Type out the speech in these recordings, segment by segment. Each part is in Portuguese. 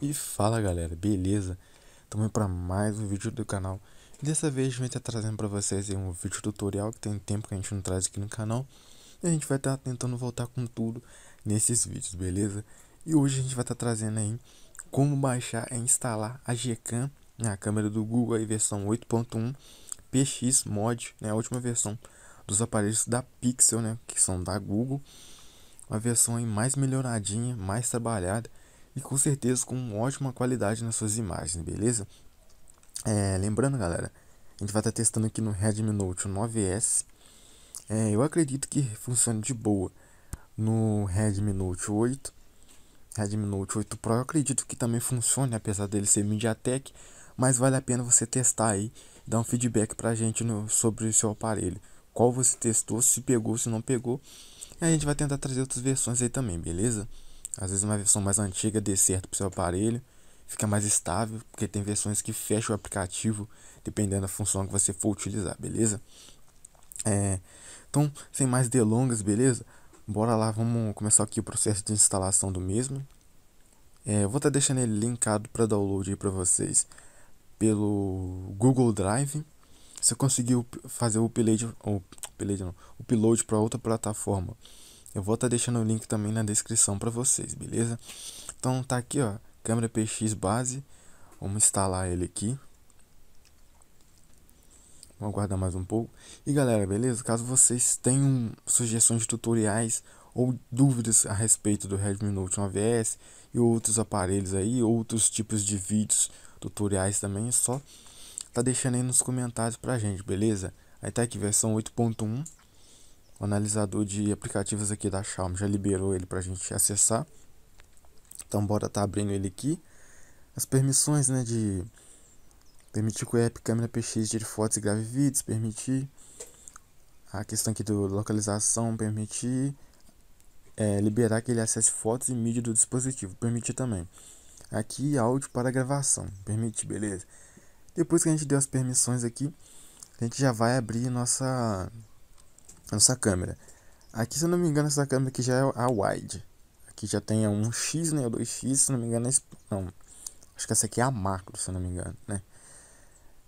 E fala galera, beleza? Estamos para mais um vídeo do canal Dessa vez a gente está trazendo para vocês um vídeo tutorial que tem tempo que a gente não traz aqui no canal E a gente vai estar tá tentando voltar com tudo nesses vídeos, beleza? E hoje a gente vai estar tá trazendo aí como baixar e instalar a Gcam na né, câmera do Google aí, versão 8.1 PX Mod, né, a última versão dos aparelhos da Pixel, né, que são da Google uma versão aí mais melhoradinha, mais trabalhada e com certeza com ótima qualidade nas suas imagens, beleza? É, lembrando, galera, a gente vai estar tá testando aqui no Redmi Note 9S. É, eu acredito que funcione de boa no Redmi Note 8. Redmi Note 8 Pro eu acredito que também funcione, apesar dele ser MediaTek, mas vale a pena você testar aí, dar um feedback pra gente no, sobre o seu aparelho. Qual você testou, se pegou, se não pegou. E a gente vai tentar trazer outras versões aí também, beleza? Às vezes é uma versão mais antiga dê certo para seu aparelho, fica mais estável, porque tem versões que fecham o aplicativo, dependendo da função que você for utilizar, beleza? É, então, sem mais delongas, beleza? Bora lá, vamos começar aqui o processo de instalação do mesmo. É, eu vou estar tá deixando ele linkado para download aí para vocês pelo Google Drive. Se eu conseguir fazer o upload, upload, não, upload para outra plataforma, eu vou estar tá deixando o link também na descrição para vocês, beleza? Então tá aqui, ó, câmera PX base. Vamos instalar ele aqui. Vou aguardar mais um pouco. E galera, beleza? Caso vocês tenham sugestões de tutoriais ou dúvidas a respeito do Redmi Note 9S e outros aparelhos aí, outros tipos de vídeos, tutoriais também, é só tá deixando aí nos comentários pra gente, beleza? Aí tá aqui versão 8.1 o analisador de aplicativos aqui da Xiaomi já liberou ele para a gente acessar. Então bora tá abrindo ele aqui. As permissões, né, de permitir que o app câmera PX tire fotos e grave vídeos, permitir a questão aqui do localização, permitir é, liberar que ele acesse fotos e mídia do dispositivo, permitir também. Aqui áudio para gravação, permitir, beleza. Depois que a gente deu as permissões aqui, a gente já vai abrir nossa é essa câmera. Aqui, se eu não me engano, essa câmera aqui já é a wide. Aqui já tem a 1x, né? 2x, se não me engano, é... não. Acho que essa aqui é a macro, se não me engano, né?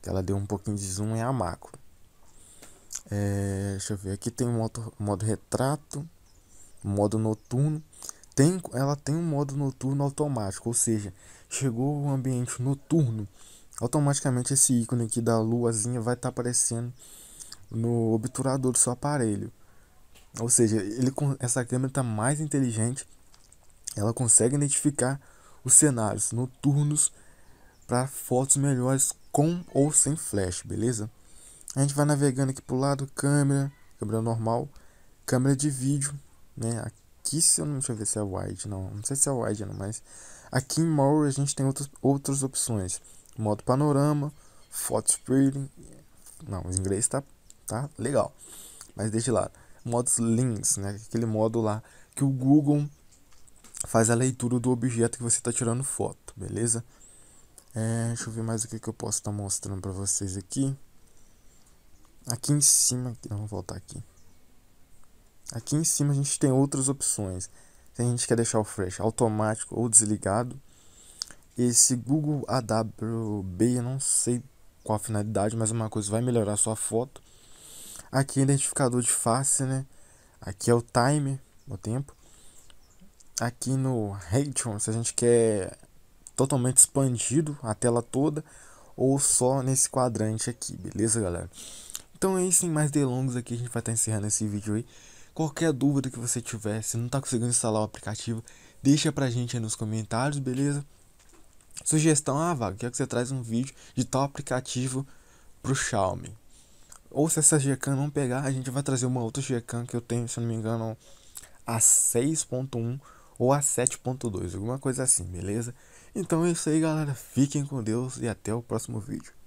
Que ela deu um pouquinho de zoom é a macro. É... deixa eu ver, aqui tem o modo, modo retrato, modo noturno. Tem, ela tem um modo noturno automático, ou seja, chegou o ambiente noturno, automaticamente esse ícone aqui da luazinha vai estar tá aparecendo no obturador do seu aparelho. Ou seja, ele, com essa câmera está mais inteligente, ela consegue identificar os cenários noturnos para fotos melhores com ou sem flash, beleza? A gente vai navegando aqui pro lado, câmera, câmera normal, câmera de vídeo, né? Aqui se eu não deixa eu ver se é wide, não, não sei se é wide não, mas aqui em More a gente tem outras, outras opções, modo panorama, fotos spreading, não, o inglês está tá? Legal. Mas deixe lá. Modos links, né? Aquele modo lá que o Google faz a leitura do objeto que você está tirando foto, beleza? É, deixa eu ver mais o que, que eu posso estar tá mostrando para vocês aqui. Aqui em cima, vamos voltar aqui. Aqui em cima a gente tem outras opções. Se a gente quer deixar o flash automático ou desligado. Esse Google AWB, eu não sei qual a finalidade, mas uma coisa vai melhorar sua foto. Aqui é identificador de face, né? Aqui é o time, o tempo. Aqui no Raytheon, se a gente quer totalmente expandido a tela toda ou só nesse quadrante aqui, beleza, galera? Então é isso, sem mais delongas aqui, a gente vai estar tá encerrando esse vídeo aí. Qualquer dúvida que você tiver, se não está conseguindo instalar o aplicativo, deixa pra gente aí nos comentários, beleza? Sugestão, ah, Vago, quer que você traz um vídeo de tal aplicativo pro Xiaomi. Ou se essa Gcam não pegar, a gente vai trazer uma outra Gcam que eu tenho, se não me engano, a 6.1 ou a 7.2, alguma coisa assim, beleza? Então é isso aí, galera. Fiquem com Deus e até o próximo vídeo.